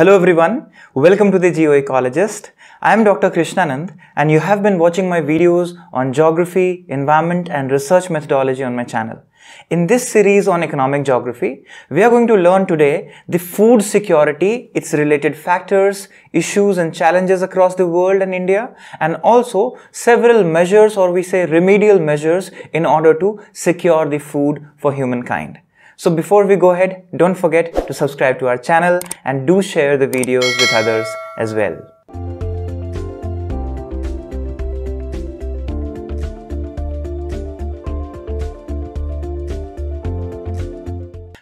Hello everyone, welcome to the GeoEcologist. I am Dr. Krishnanand and you have been watching my videos on geography, environment and research methodology on my channel. In this series on economic geography, we are going to learn today the food security, its related factors, issues and challenges across the world and India and also several measures or we say remedial measures in order to secure the food for humankind. So before we go ahead, don't forget to subscribe to our channel and do share the videos with others as well.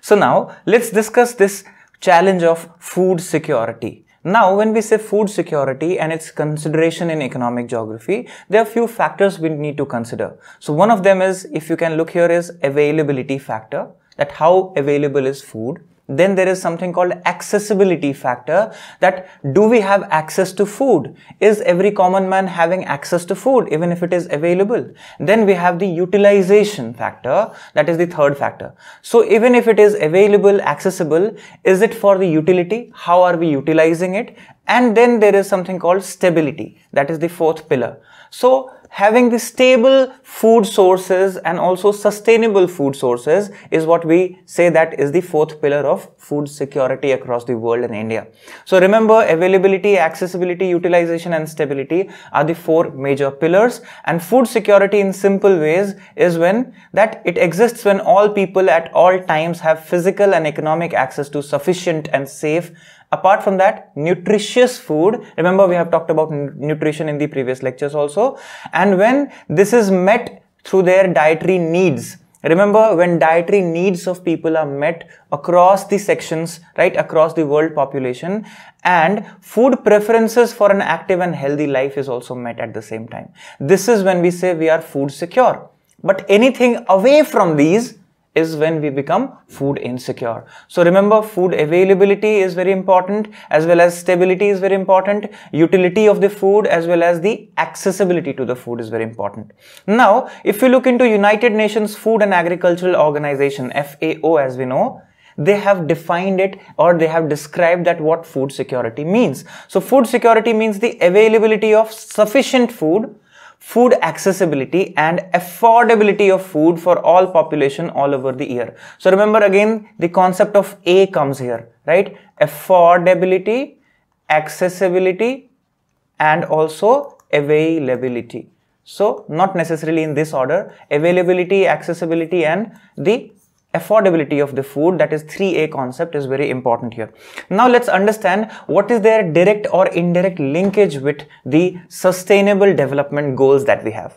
So now let's discuss this challenge of food security. Now, when we say food security and its consideration in economic geography, there are few factors we need to consider. So one of them is, if you can look here, is availability factor that how available is food then there is something called accessibility factor that do we have access to food is every common man having access to food even if it is available then we have the utilization factor that is the third factor so even if it is available accessible is it for the utility how are we utilizing it and then there is something called stability that is the fourth pillar so having the stable food sources and also sustainable food sources is what we say that is the fourth pillar of food security across the world and India. So remember availability, accessibility, utilization and stability are the four major pillars and food security in simple ways is when that it exists when all people at all times have physical and economic access to sufficient and safe apart from that nutritious food remember we have talked about nutrition in the previous lectures also and when this is met through their dietary needs Remember when dietary needs of people are met across the sections, right, across the world population and food preferences for an active and healthy life is also met at the same time. This is when we say we are food secure. But anything away from these is when we become food insecure. So remember food availability is very important as well as stability is very important. Utility of the food as well as the accessibility to the food is very important. Now if you look into United Nations Food and Agricultural Organization FAO as we know, they have defined it or they have described that what food security means. So food security means the availability of sufficient food food accessibility and affordability of food for all population all over the year. So remember again the concept of A comes here, right? Affordability, accessibility and also availability. So not necessarily in this order, availability, accessibility and the affordability of the food that is 3a concept is very important here now let's understand what is their direct or indirect linkage with the sustainable development goals that we have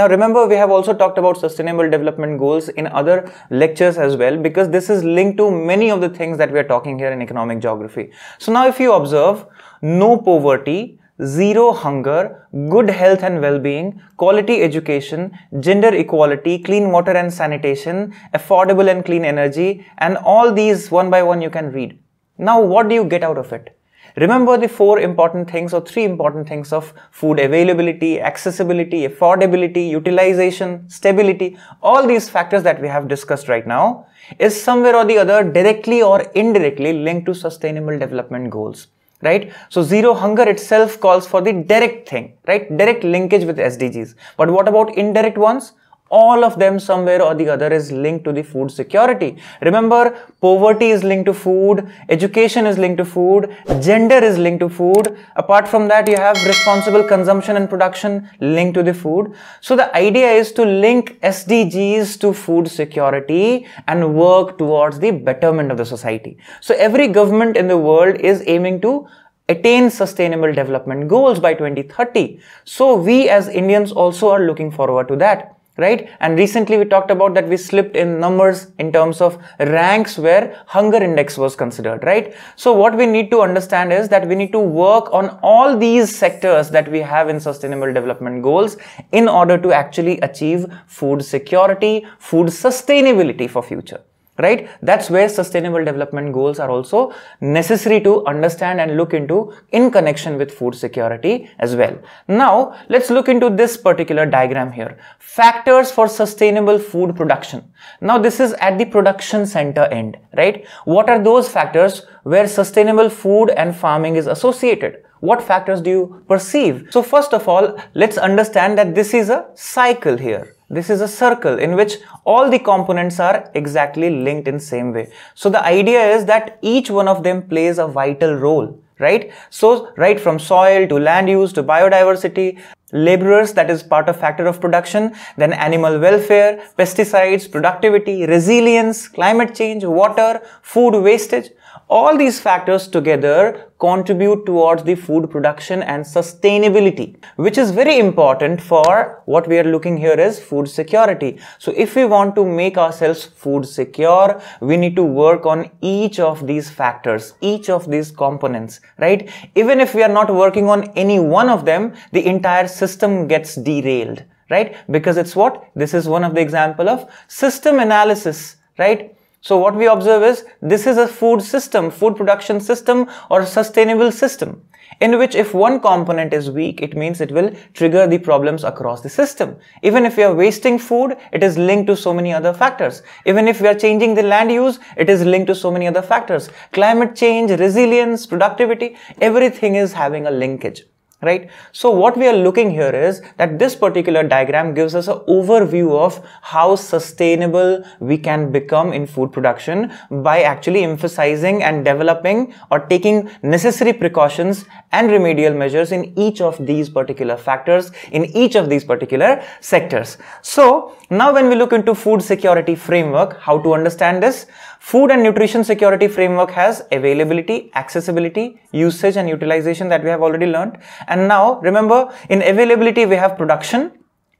now remember we have also talked about sustainable development goals in other lectures as well because this is linked to many of the things that we are talking here in economic geography. So now if you observe no poverty, zero hunger, good health and well-being, quality education, gender equality, clean water and sanitation, affordable and clean energy, and all these one by one you can read. Now what do you get out of it? Remember the four important things or three important things of food availability, accessibility, affordability, utilization, stability, all these factors that we have discussed right now is somewhere or the other directly or indirectly linked to sustainable development goals right? So zero hunger itself calls for the direct thing, right? Direct linkage with SDGs. But what about indirect ones? all of them somewhere or the other is linked to the food security. Remember, poverty is linked to food, education is linked to food, gender is linked to food. Apart from that, you have responsible consumption and production linked to the food. So the idea is to link SDGs to food security and work towards the betterment of the society. So every government in the world is aiming to attain sustainable development goals by 2030. So we as Indians also are looking forward to that right and recently we talked about that we slipped in numbers in terms of ranks where hunger index was considered right so what we need to understand is that we need to work on all these sectors that we have in sustainable development goals in order to actually achieve food security food sustainability for future right that's where sustainable development goals are also necessary to understand and look into in connection with food security as well now let's look into this particular diagram here factors for sustainable food production now this is at the production center end right what are those factors where sustainable food and farming is associated what factors do you perceive so first of all let's understand that this is a cycle here this is a circle in which all the components are exactly linked in same way. So the idea is that each one of them plays a vital role, right? So right from soil to land use to biodiversity, laborers that is part of factor of production then animal welfare pesticides productivity resilience climate change water food wastage all these factors together contribute towards the food production and sustainability, which is very important for what we are looking here is food security. So if we want to make ourselves food secure, we need to work on each of these factors, each of these components, right? Even if we are not working on any one of them, the entire system gets derailed, right? Because it's what? This is one of the example of system analysis, right? So what we observe is this is a food system, food production system or sustainable system in which if one component is weak, it means it will trigger the problems across the system. Even if we are wasting food, it is linked to so many other factors. Even if we are changing the land use, it is linked to so many other factors. Climate change, resilience, productivity, everything is having a linkage right? So what we are looking here is that this particular diagram gives us an overview of how sustainable we can become in food production by actually emphasizing and developing or taking necessary precautions and remedial measures in each of these particular factors in each of these particular sectors. So now when we look into food security framework, how to understand this? Food and nutrition security framework has availability, accessibility, usage and utilization that we have already learned. And now remember in availability we have production,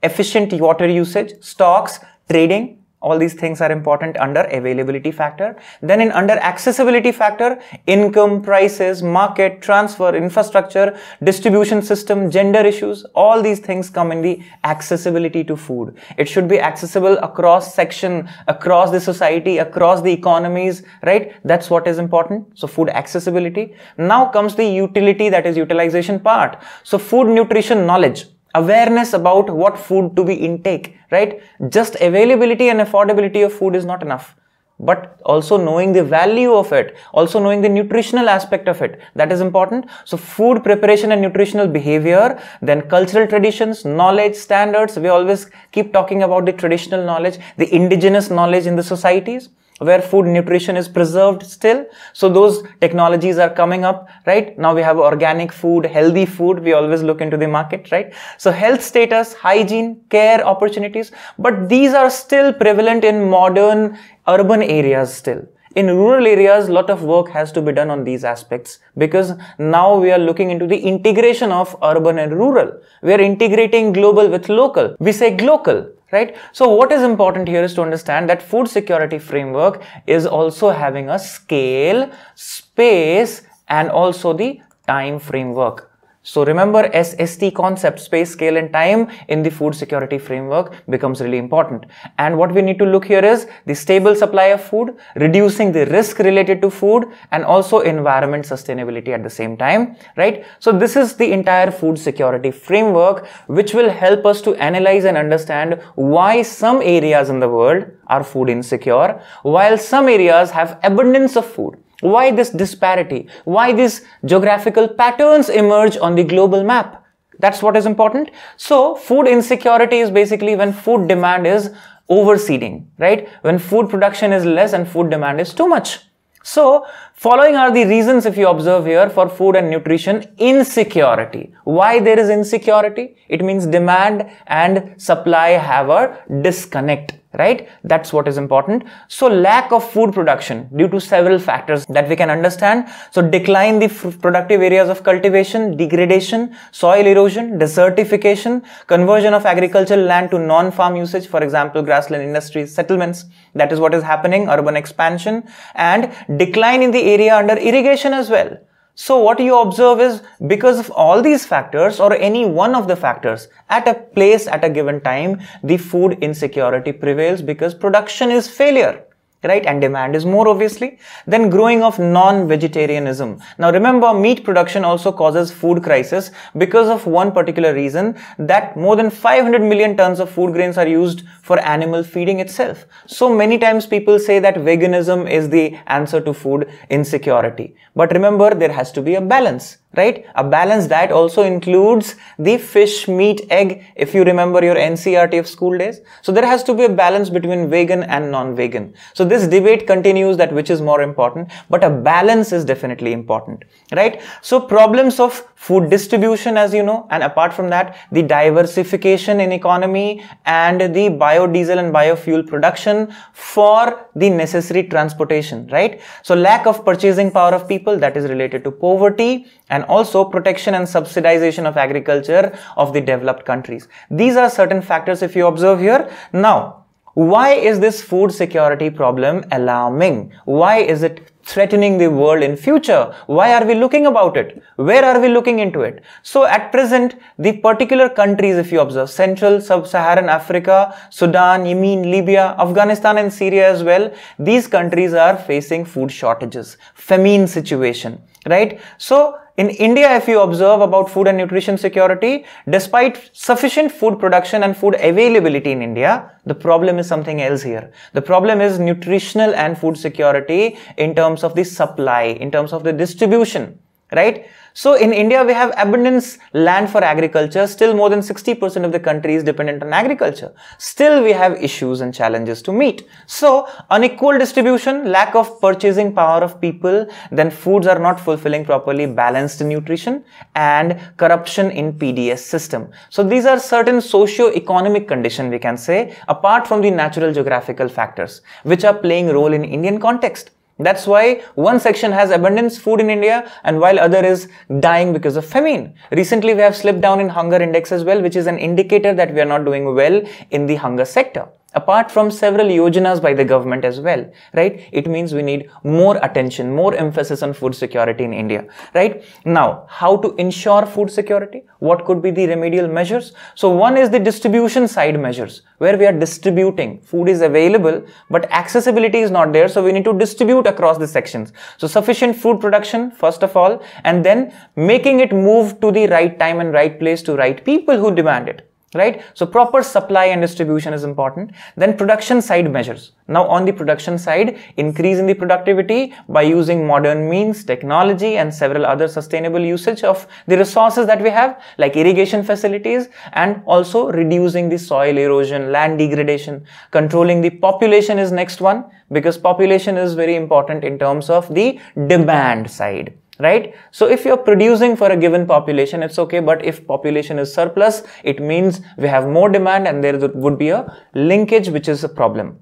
efficient water usage, stocks, trading, all these things are important under availability factor. Then in under accessibility factor, income, prices, market, transfer, infrastructure, distribution system, gender issues, all these things come in the accessibility to food. It should be accessible across section, across the society, across the economies, right? That's what is important. So food accessibility. Now comes the utility that is utilization part. So food nutrition knowledge awareness about what food to be intake, right? Just availability and affordability of food is not enough but also knowing the value of it also knowing the nutritional aspect of it that is important so food preparation and nutritional behavior then cultural traditions knowledge standards we always keep talking about the traditional knowledge the indigenous knowledge in the societies where food nutrition is preserved still so those technologies are coming up right now we have organic food healthy food we always look into the market right so health status hygiene care opportunities but these are still prevalent in modern urban areas still in rural areas lot of work has to be done on these aspects because now we are looking into the integration of urban and rural we are integrating global with local we say global right? So what is important here is to understand that food security framework is also having a scale, space, and also the time framework so remember SST concept, space, scale and time in the food security framework becomes really important. And what we need to look here is the stable supply of food, reducing the risk related to food and also environment sustainability at the same time, right? So this is the entire food security framework which will help us to analyze and understand why some areas in the world are food insecure while some areas have abundance of food why this disparity? Why these geographical patterns emerge on the global map? That's what is important. So food insecurity is basically when food demand is overseeding, right? When food production is less and food demand is too much. So Following are the reasons if you observe here for food and nutrition insecurity. Why there is insecurity? It means demand and supply have a disconnect right that's what is important so lack of food production due to several factors that we can understand so decline the productive areas of cultivation degradation soil erosion desertification conversion of agricultural land to non farm usage for example grassland industries settlements that is what is happening urban expansion and decline in the area under irrigation as well. So what you observe is because of all these factors or any one of the factors at a place at a given time, the food insecurity prevails because production is failure right and demand is more obviously then growing of non-vegetarianism now remember meat production also causes food crisis because of one particular reason that more than 500 million tons of food grains are used for animal feeding itself so many times people say that veganism is the answer to food insecurity but remember there has to be a balance right? A balance diet also includes the fish, meat, egg, if you remember your NCRT of school days. So there has to be a balance between vegan and non-vegan. So this debate continues that which is more important, but a balance is definitely important, right? So problems of food distribution, as you know, and apart from that, the diversification in economy and the biodiesel and biofuel production for the necessary transportation, right? So lack of purchasing power of people that is related to poverty and and also protection and subsidization of agriculture of the developed countries. These are certain factors if you observe here. Now, why is this food security problem alarming? Why is it threatening the world in future? Why are we looking about it? Where are we looking into it? So at present, the particular countries, if you observe, Central, Sub-Saharan Africa, Sudan, Yemen, Libya, Afghanistan and Syria as well, these countries are facing food shortages, famine situation, right? So in India, if you observe about food and nutrition security, despite sufficient food production and food availability in India, the problem is something else here. The problem is nutritional and food security in terms of the supply, in terms of the distribution, right? So in India, we have abundance land for agriculture. Still more than 60% of the country is dependent on agriculture. Still we have issues and challenges to meet. So unequal distribution, lack of purchasing power of people, then foods are not fulfilling properly balanced nutrition and corruption in PDS system. So these are certain socio-economic condition we can say apart from the natural geographical factors which are playing role in Indian context. That's why one section has abundance food in India and while other is dying because of famine. Recently we have slipped down in hunger index as well which is an indicator that we are not doing well in the hunger sector apart from several yojanas by the government as well, right? It means we need more attention, more emphasis on food security in India, right? Now, how to ensure food security? What could be the remedial measures? So one is the distribution side measures where we are distributing. Food is available, but accessibility is not there. So we need to distribute across the sections. So sufficient food production, first of all, and then making it move to the right time and right place to right people who demand it right? So proper supply and distribution is important. Then production side measures. Now on the production side, increase in the productivity by using modern means, technology and several other sustainable usage of the resources that we have like irrigation facilities and also reducing the soil erosion, land degradation, controlling the population is next one because population is very important in terms of the demand side right so if you're producing for a given population it's okay but if population is surplus it means we have more demand and there would be a linkage which is a problem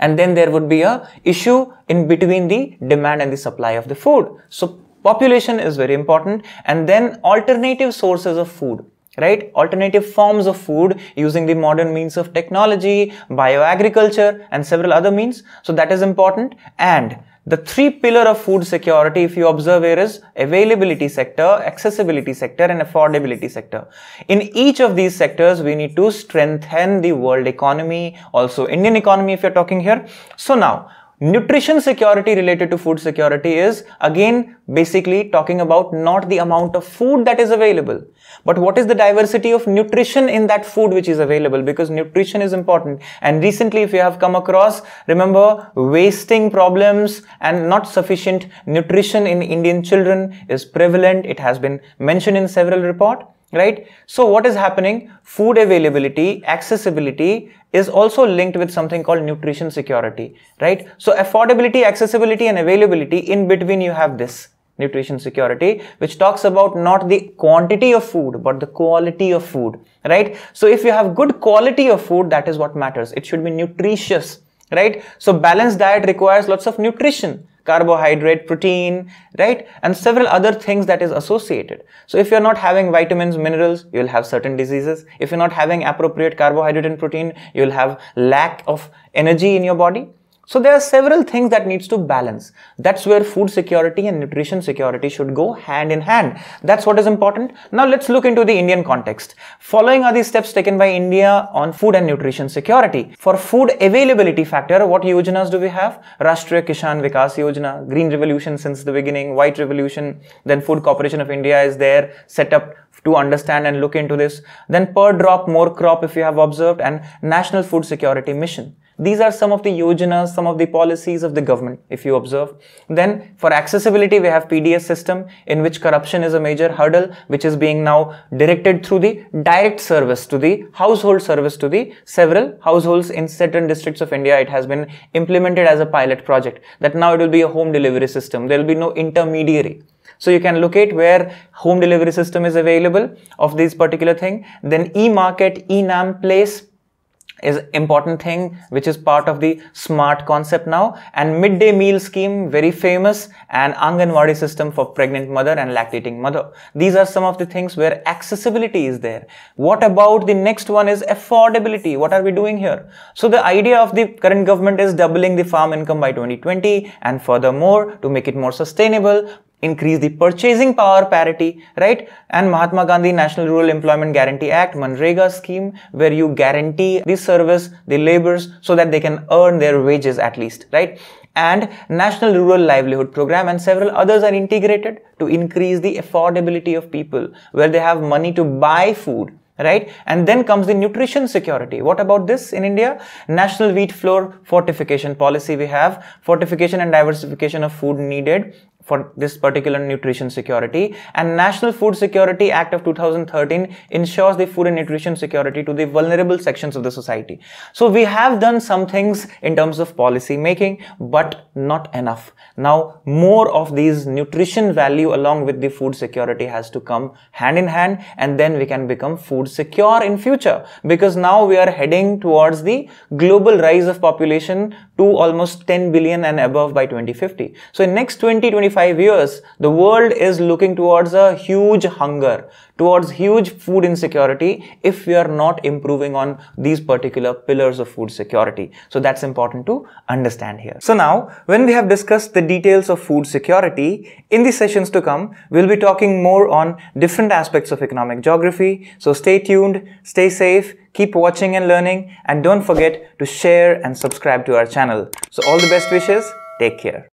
and then there would be a issue in between the demand and the supply of the food so population is very important and then alternative sources of food right alternative forms of food using the modern means of technology bioagriculture and several other means so that is important and the three pillar of food security, if you observe here is availability sector, accessibility sector and affordability sector. In each of these sectors, we need to strengthen the world economy, also Indian economy if you're talking here. So now, Nutrition security related to food security is again basically talking about not the amount of food that is available, but what is the diversity of nutrition in that food which is available because nutrition is important. And recently if you have come across, remember wasting problems and not sufficient nutrition in Indian children is prevalent. It has been mentioned in several report right so what is happening food availability accessibility is also linked with something called nutrition security right so affordability accessibility and availability in between you have this nutrition security which talks about not the quantity of food but the quality of food right so if you have good quality of food that is what matters it should be nutritious right so balanced diet requires lots of nutrition carbohydrate, protein, right? And several other things that is associated. So if you're not having vitamins, minerals, you'll have certain diseases. If you're not having appropriate carbohydrate and protein, you'll have lack of energy in your body. So there are several things that needs to balance. That's where food security and nutrition security should go hand in hand. That's what is important. Now let's look into the Indian context. Following are the steps taken by India on food and nutrition security. For food availability factor, what yojanas do we have? Rashtriya Kishan Vikas Yojana, Green Revolution since the beginning, White Revolution, then Food Corporation of India is there, set up to understand and look into this. Then per drop more crop if you have observed and National Food Security Mission. These are some of the yojanas, some of the policies of the government, if you observe. Then for accessibility, we have PDS system in which corruption is a major hurdle, which is being now directed through the direct service to the household service to the several households in certain districts of India. It has been implemented as a pilot project that now it will be a home delivery system. There will be no intermediary. So you can locate where home delivery system is available of this particular thing. Then e-market, e-nam place, is important thing which is part of the smart concept now and midday meal scheme very famous and anganwadi system for pregnant mother and lactating mother these are some of the things where accessibility is there what about the next one is affordability what are we doing here so the idea of the current government is doubling the farm income by 2020 and furthermore to make it more sustainable increase the purchasing power parity, right? And Mahatma Gandhi National Rural Employment Guarantee Act, Manrega scheme, where you guarantee the service, the labors, so that they can earn their wages at least, right? And National Rural Livelihood Program and several others are integrated to increase the affordability of people, where they have money to buy food, right? And then comes the nutrition security. What about this in India? National wheat flour fortification policy we have, fortification and diversification of food needed for this particular nutrition security and National Food Security Act of 2013 ensures the food and nutrition security to the vulnerable sections of the society. So we have done some things in terms of policy making but not enough. Now more of these nutrition value along with the food security has to come hand in hand and then we can become food secure in future because now we are heading towards the global rise of population to almost 10 billion and above by 2050. So in next 20, 25 25 years, the world is looking towards a huge hunger, towards huge food insecurity if we are not improving on these particular pillars of food security. So that's important to understand here. So now, when we have discussed the details of food security, in the sessions to come, we'll be talking more on different aspects of economic geography. So stay tuned, stay safe, keep watching and learning, and don't forget to share and subscribe to our channel. So all the best wishes, take care.